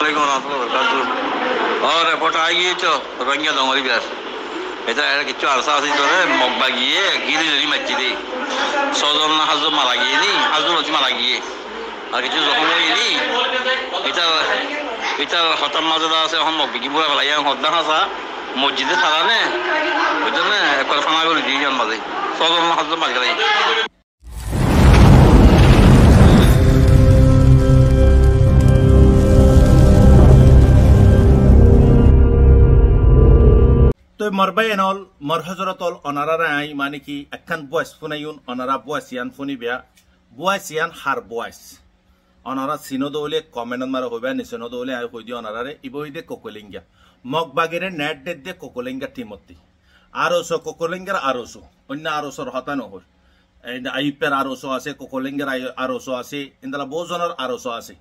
और रिपोर्ट आ गई तो रोहिंग्या दोंगरी बिहार এটা কিছু আরসা আছে তোরে মগবা গিয়ে গিরি ছজন না সাতজন মারা গিয়ে নি সাতজন হচ্ছে গিয়ে আর কিছু যখন নি এটা এটা হতার মাঝে আছে এখন মগ বিকি পুরা পেলাই হদ্দা হাসা মসজিদে সারা নে ওইটা না একবার ফানা করে ছজন সাতজন মারা গেলে মরবাই এনল মরহজরতল অনারা আই মানে কি একখান বয়স ফুনাইন অনারা বয়স ইয়ান ফুনি বেয়া বয়স ইয়ান হার বয়স অনারা সিনো দৌলে কমেন্ট মারা হইবা নিচেনো দৌলে আই হই দিয়ে অনারারে হই দে কোকলিঙ্গা মগ বাগেরে নেট ডেট দে কোকলিঙ্গা টিমতি ওসো কোকলিঙ্গার ওসো অন্য আরোসর হতা নহর আইপের ওসো আছে কোকলিঙ্গের ওসো আছে ইন্দালা বহুজনের ওসো আছে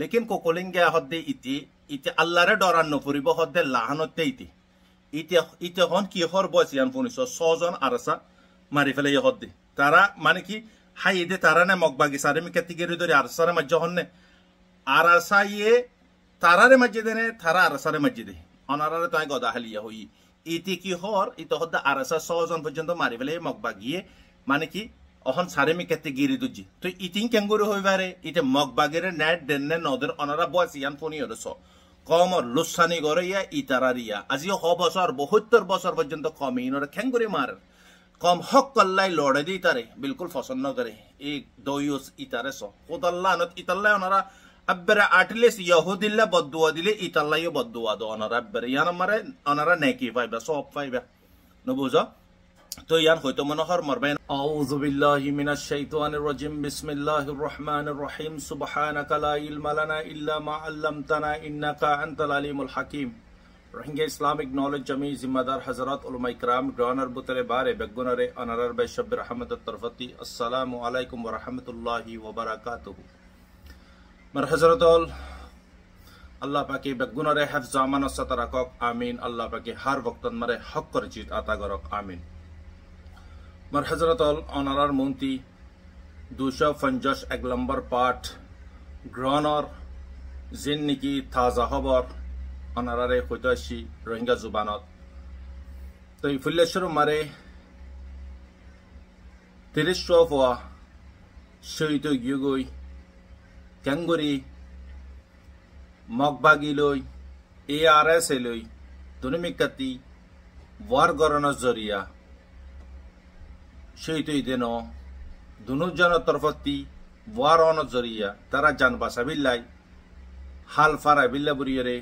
লেকিন কোকলিঙ্গা হদ্দে ইতি ইতি আল্লাহরে ডরান্ন ফুরিব হদ্দে লাহানতে ইতি ইতেহন কিহর বয়সে ইয়ান ফোনিস ছজন আরসা মারি ফেলে ইহর দে তারা মানে কি হাই এদে তারা না মগবাগি সারে মি কেতিগেরি ধরে আরসারে মাঝে হন্যে আরসা ইয়ে তারারে মাঝে দেনে তারা আরসারে মাঝে দে অনারারে তাই গদা হালিয়া হই ইতি কি হর ইতহদ্দা আরসা ছজন পর্যন্ত মারি ফেলে মগবাগিয়ে মানে কি অহন সারে মি কেতে গিরি দুজি তো ইতিং কেঙ্গুরি হইবারে ইতে মগবাগের নে দেন নদের অনারা বয়স ইয়ান ফোনি হরস কমর লুসানি গরইয়া ইতারারিয়া আজি হ বছর বহুত্তর বছর পর্যন্ত কম ইনরে খেঙ্গুরি মার কম হক কল্লাই লড়ে দি তারে বিলকুল পছন্দ করে এই দৈস ইতারে স খোদাল্লা আনত ইতাল্লাই ওনারা আব্বেরা আটলিস ইহুদিল্লা বদুয়া দিলে ইতাল্লাইও বদুয়া দো ওনারা আব্বেরা ইয়ান মারে ওনারা নেকি পাইবা সব পাইবা নবুঝ তো ইয়ান হয়তো মনোহর মরবেন আউযু বিল্লাহি মিনাশ শাইতানির রাজিম বিসমিল্লাহির রহমানির রহিম সুবহানাকা লা ইলমা লানা ইল্লা মা 'আল্লামতানা ইন্নাকা আনতাল আলিমুল হাকিম রোহিঙ্গা ইসলামিক নলেজ জমি জিম্মাদার হযরত উলামা ইকরাম গ্রানার বুতরে বারে বেগনারে অনারার বাই শব্বির আহমদের তরফতি আসসালামু আলাইকুম ওয়া রাহমাতুল্লাহি ওয়া বারাকাতুহু মার হযরতল আল্লাহ পাকে বেগুনরে হেফজ আমানত সাতারাকক আমিন আল্লাহ পাকে হার বক্তন মারে হক করে জিত আতা গরক আমিন আমার হজরতল অনারার মন্ত্রী দুশো পঞ্চাশ এক নম্বর পাঠ গ্রহণর যিন নাকি থাজা হবর অনারারে হইতে আসছি রোহিঙ্গা জুবানত তো এই ফুল্লেশ্বর মারে তিরিশ শ হওয়া শহীদ গিয়গৈ কেঙ্গরি মগবাগি লই এ আর এস এ লই দুর্মিকাতি ওয়ার গরণ জরিয়া দেন দুজনের তরফতি ಶೈತೈದೇನೋ ದುನುಜನ ತರ್ಫತ್ತಿ ವಾರೋನ ಜರಿಯ ತರ ಜಾನ್ ಬಸವಿಲ್ಲಾಯ್ ಹಾಲ್ ಫಾರ ಬಿಲ್ಲ ಬುರಿಯರೆ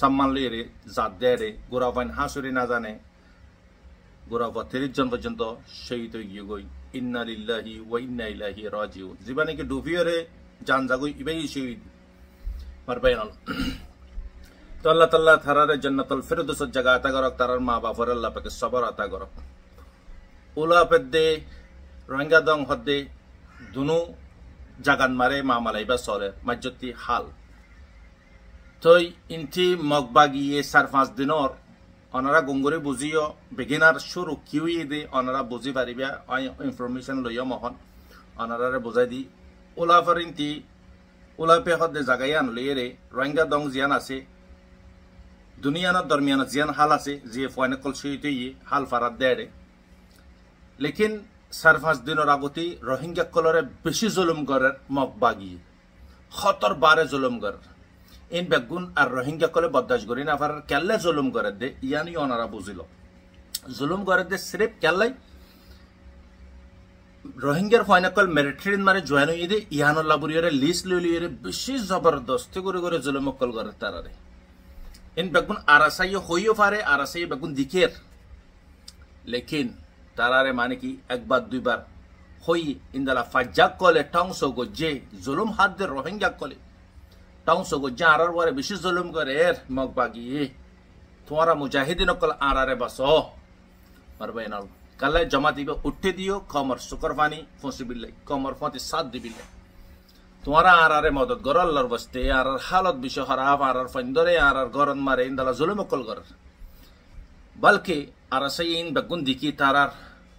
সম্মানলিয়ে জাদ্দেরে গোরাবাইন হাসুরি না জানে গোরাবা তিরিশ জন পর্যন্ত সেই তৈ গিয়ে গই ইন্না লিল্লাহি ওয়া ইন্না ইলাহি রাজিউ জীবানে কি রে জান জাগুই ইবাই সেই শহীদ মারবাইন তো আল্লাহ তাল্লাহ থারারে জান্নাতুল ফেরদুসের জায়গা আতা করক তারার মা বাবার আল্লাহ পাকে সবর আতা করক দে রোহিঙ্গা দং হদ্দে দুনু জাগান মারে মালাইবা সরে মাজতি হাল থই ইনটি মগবাগিয়ে চার পাঁচ দিনর অনারা গঙ্গরি বুঝিও বেগিনার সুরু কিউই দি অনারা বুঝি পারিবা ইনফরমেশন লইও মহন অনারারে বুঝাই দি ওলাফার ইনটি ওলাপে হদ্দে জাগাই আনলিয়ে রে রোহিঙ্গা দং জিয়ান আছে দুনিয়ানা দরমিয়ানা জিয়ান হাল আছে যে ফয়নাকল সহিত হাল ফারাত দেয় রে লেকিন চার পাঁচ দিনের আগতে রোহিঙ্গাসকলরে বেশি জুলুম করে মগ বাগি সতর বারে জুলুম করে ইন বেগুন আর রোহিঙ্গাসকলে বরদাস করি না আবার কেল্লে জুলুম করে দে ইয়ানি অনারা বুঝিল জুলুম করে দে স্রেফ কেলাই রোহিঙ্গার ফাইনাকল মেরিট্রিন মারে জয়েন হয়ে দে ইয়ানোর লাবুরিয়ারে লিস লইলিয়ারে বেশি জবরদস্তি করে করে জুলুম অকল করে তারারে ইন বেগুন আরাসাইও হইও পারে আরাসাই বেগুন দিকের লেকিন তারারে মানে কি একবার দুইবার হই ইন্দালা ফাজ্জাক কলে টংস যে জুলুম হাত দে রোহিঙ্গা কলে টংস গজ্জে আর ওয়ারে বেশি জুলুম করে এর মগ বাগি তোমারা মুজাহিদিন কল আরারে বাস মারবে কালে জমা দিবে উঠে দিও কমর শুকর ফানি ফসি বিল্লাই কমর ফতি সাত দিবিলে তোমারা আর আরে মদত গর আল্লাহর বসতে আর হালত বিষ হরাফ আর ফাইন্দরে আর গরম মারে ইন্দালা জুলুম কল গর বলকে আরাসাইন বা গুন্দি দেখি তারার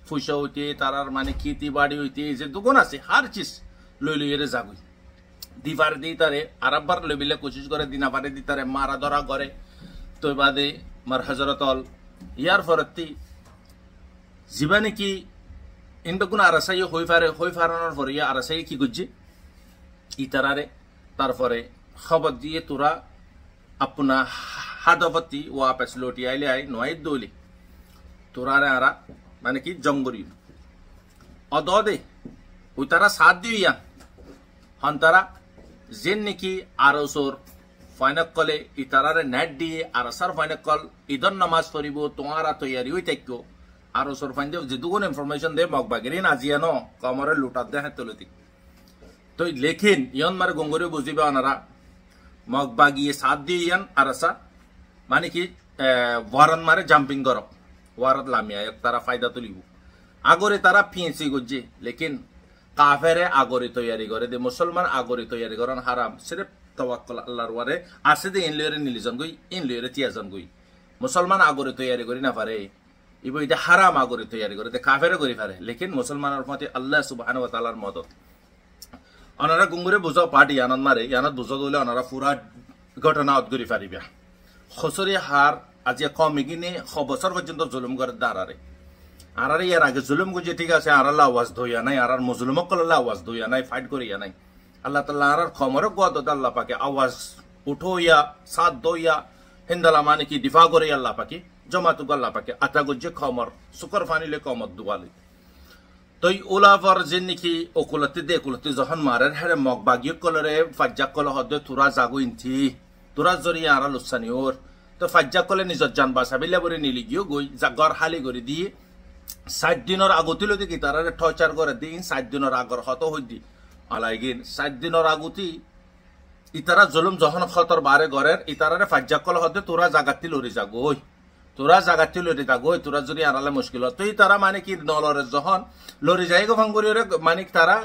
ফুসা হইতে তারার মানে খেতে বাড়ি হইতে যে দুগুণ আছে হার চিজ লই লই এরে জাগুই দিবার দি তারে আরাববার লই বিলে কোশিশ করে দিনাবারে দি তারে মারা ধরা করে তো বাদে মার হাজরত অল ইয়ার নাকি ইন বেগুন আর আরাসাই হই ফারে হই ফারানোর পরে ইয়া আরাসাই কি করছে ইতারারে তারপরে খবর দিয়ে তোরা আপনা হাদফতি ওয়াপেস লোটি আইলে আই নয় দৌলি তোরারে আরা মানে কি জঙ্গরি অদে ওই তারা সাথ দিও ইয়ান হন তারা জেন নাকি আরসোর ফাইনক কলে ই তারারে নেট দিয়ে আরসার ফাইনক কল ইদন নামাজ পড়িব তোমারা তৈয়ারি হই থাকিব আর ওসর ফাইন দে যেটুকুন ইনফরমেশন দে মগবাগেরি নাজিয়া ন কমরে লুটার দে হাত তুলতি তো লেখিন ইয়ন মারে গঙ্গরি বুঝিবে অনারা মগবাগিয়ে সাথ দিয়ে ইয়ান আরসা মানে কি ওয়ারন মারে জাম্পিং গরব ওয়ারত লামিয়া এক তারা ফায়দা তুলিব আগরে তারা ফিয়েছি গজ্জি লেকিন কাফেরে আগরে তৈয়ারি করে দে মুসলমান আগরে তৈয়ারি করেন হারাম সিরেফ তওয়াক্কুল আল্লাহর ওয়ারে আছে দে ইনলিয়রে নিলিজন গই ইনলিয়রে তিয়াজন গই মুসলমান আগরে তৈয়ারি করি না পারে ইব এটা হারাম আগরে তৈয়ারি করে কাফেরে করি পারে লেকিন মুসলমানের মতে আল্লাহ সুবহান ওয়া তাআলার মদত অনারা গুঙ্গুরে বুঝাও পাটি আনন্দ মারে ইয়ানত বুঝাও দলে অনারা পুরা ঘটনা অদগুরি পারিবা খসরি হার আজি কমিগিনি স বছর পর্যন্ত জুলুম করে দাঁড়ারে আর ইয়ার আগে জুলুম গুজে ঠিক আছে আর আল্লাহ আওয়াজ ধইয়া নাই আর মুজলুমক আল্লাহ আওয়াজ ধইয়া নাই ফাইট করিয়া নাই আল্লাহ তাল্লাহ আর খমরক গোয়াদ আল্লাহ পাকে আওয়াজ উঠোইয়া সাত দইয়া হিন্দালা মানে কি ডিফা করে আল্লাহ জমা তুক আল্লাহ পাকে আটা গুজে খমর শুকর ফানিলে কমর দুবালি তই ওলাভর যে নাকি অকুলতে দে যখন মারের হেরে মগ বাগিয়ে কলরে ফাজ্জাক কল হদ্দে তুরা জাগু দূৰত জরিয়া আৰাল উচ্চানি ওর তো কলে নিজৰ যান বাচাবিলা বুলি নিলিগিও গৈ হালি শালি কৰি দি দিনের আগতি লোদি কি তাৰাৰে টৰ্চাৰ কৰে দি সাত দিনের আগর হত হইদি আলাই গিন সাত দিনের আগতি ইতারা জলুম জহন খতর বারে গড়ের ইতারারে কল হতে তোরা জাগাতি যা গই তোরা জাগাতি যা গই তোরা যদি আনালে মুশকিল ই তারা মানে কি নলরে জহন লড়ি যাই গো ফাঙ্গুরি মানে তারা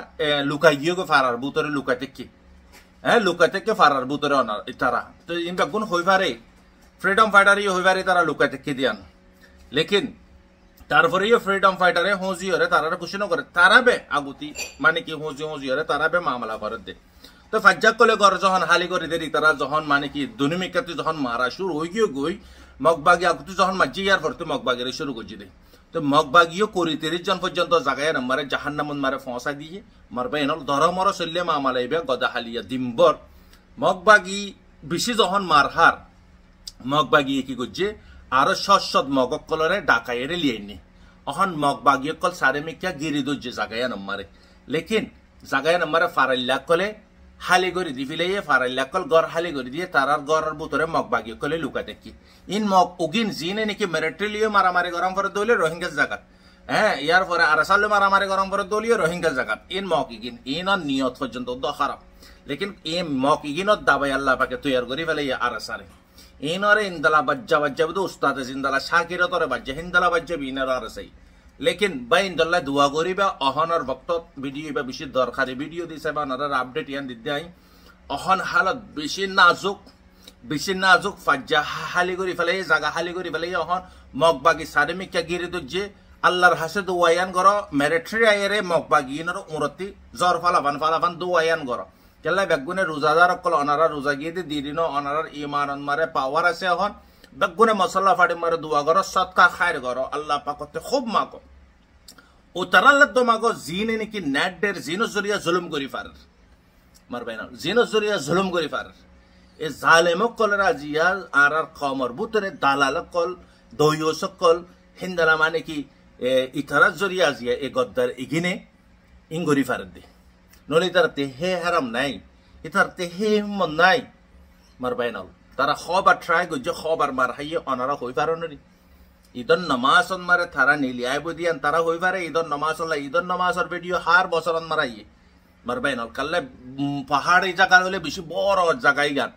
লুকাই গিয়ে গো ফারার বুতরে লুকাতে কি হ্যাঁ লুকাই থেকে ফারার বুতরে অনার তারা তো ইনকা গুণ হইবারে ফ্রিডম ফাইটারই হইবারে তারা লুকাই থেকে দিয়ান লেকিন তারপরে ইয়ে ফ্রিডম ফাইটারে হুঁজি হরে তারা ঘোষণা করে বে আগুতি মানে কি হুঁজি হুঁজি হরে বে মামলা করে দে তো ফাজ্জাক কলে গর যখন হালি করে দেরি তারা যখন মানে কি দুনিমিকাতে যখন মারা শুরু হই গিয়ে গই মগবাগি আগুতি যখন মাজি ইয়ার ভরতে মগবাগিরে শুরু করে দেয় তো মগবাগিও করি তিরিশ জন পর্যন্ত জাগায় নম্বরে জাহান নামন মারে ফঁসা দিয়ে মারবে এনল ধরমর চলিয়ে মা মালাইবে গদা হালিয়া দিম্বর মগবাগি বেশি যখন মারহার মগবাগি কি করছে আরো সৎসৎ মগক কলরে ডাকাইয়ের লিয়েনি অহন মগবাগিয়ে কল সারে মেকিয়া গিরি দর্জে জাগায় নম্বরে লেকিন জাগায় নম্বরে ফারাল্লা কলে হালি করে দি ফিলাইয়ে ফারাইল্লা কল গড় হালি করে দিয়ে আর গড়ের বুতরে মগ বাগিয়ে কলে লুকা দেখি ইন মগ উগিন জিনে নাকি মেরেট্রিলিও মারামারি গরম করে দৌলে রোহিঙ্গার জাগাত হ্যাঁ ইয়ার পরে সালে মারামারি গরম করে দলীয় রোহিঙ্গা জাগাত ইন মগ ইগিন ইন আর নিয়ত পর্যন্ত দ খারাপ লেকিন এ মক ইগিনত দাবাই আল্লাহ পাকে তৈয়ার করে ফেলে ইয়া আরাসারে ইনরে ইন্দালা বাজ্জা বাজ্জা বুধ উস্তাদ জিন্দালা শাকিরতরে বাজ্জা হিন্দালা বাজ্জাবি আর সাই লেকিন বাইন ইন্দলাই দোয়া করিবা অহনৰ ভক্তত ভিডিঅ' বা বেছি দৰকাৰী ভিডিঅ' দিছে বা নাদাৰ আপডেট ইয়ান দিদ্যাই অহন হালত বেছি নাজুক বেছি নাজুক ফাজ্জা হালি কৰি পেলাই জাগা হালি কৰি পেলাই অহন মগ বাগি চাৰিমিকা গিৰি যে আল্লাহর হাসে দোয়াইয়ান গর মেরেট্রি আয়েরে মকবাগিনর উরতি জ্বর ফালাফান ফালাফান দোয়াইয়ান গর কেলা বেগুনে রোজাদার অকল অনারা রোজা গিয়ে দি দিন অনারার ইমান মারে পাওয়ার আছে এখন বেগুনে মশলা ফাটি মারে দোয়া গর সৎকা খায়ের গর আল্লাহ পাকতে খুব মাকো ও তারাল্লা দমাগ জিনে নাকি ন্যাডের ডের জরিয়া জুলুম করি ফার মার বাইনা জিনোর জরিয়া জুলুম করি ফার এ জালেম কল রাজিয়া আর আর কমর বুতরে দালাল কল দৈয় সকল হিন্দালা মানে কি ইথারা জরিয়া জিয়া এ গদ্দার ইগিনে ইংগরি ফারের দি নলে তার তেহে হারাম নাই ইথার তেহে হিম্মত নাই মার বাইনাল তারা খবার ট্রাই করছে খবার মার হাইয়ে অনারা হই পারি ঈদর নমাজন মারে তারা নিলি আই বুদিয়ান তারা হই পারে ঈদর নমাজ হল্লা ঈদর নমাজর ভিডিও হার ইয়ে মারাইয়ে মারবাই নল কাল্লে পাহাড় এই জায়গা হলে বেশি বড় জায়গায় গান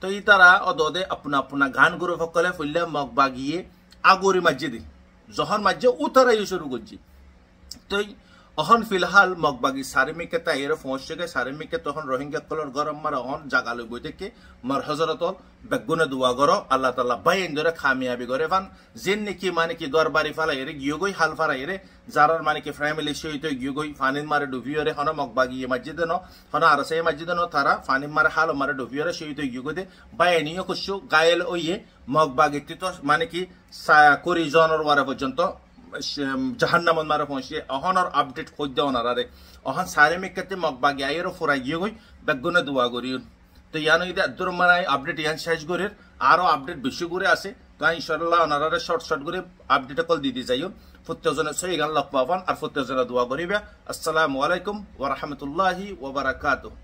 তো ই তারা অদদে আপনা আপনা গান গুরু সকলে ফুললে মগ বাগিয়ে আগরি মাজ্জে দিল জহর মাজ্জে উতারাই শুরু করছি তো অহন ফিলহাল মগবাগি সারিমিকে তাই এর ফসকে সারিমিকে তখন রোহিঙ্গা কলর গরম মার অহন জাগালু বই থেকে মার হজরত বেগুনে দোয়া গর আল্লাহ তালা বাই ধরে খামিয়াবি গরে ফান জিন নাকি মানে কি গর বাড়ি ফালা গিয়ে গই হাল ফারা এরে যারার মানে কি ফ্যামিলি সহিত গিয়ে গই ফানিন মারে রে হন মগবাগি এ মসজিদ ন হন আর সে মসজিদ ন তারা ফানিন মারে হাল মারে রে সহিত গিয়ে গিয়োগদে বাই নিয়ে কুসু গায়েল ওইয়ে মগবাগি তো মানে কি করি জনর ওয়ারে পর্যন্ত জাহান্নামত মারক হয়েছে অহনর আপডেট সদ্য অনারে অহন সারে মেকাতে মগ বাগে আইয়ের ফুরাই গিয়ে গই বেগুনে দোয়া করি তো ইয়ান আদুর মারাই আপডেট ইয়ান সাইজ করি আরও আপডেট বেশি করে আছে তো ঈশ্বরাল্লাহ অনারে শর্ট শর্ট করে আপডেট কল দিদি যাই ফুত্তজনে সহিগান লক পাবান আর ফুত্তজনে দোয়া করিবে আসসালামু আলাইকুম ওরহামতুল্লাহি ওবরাকাতুহ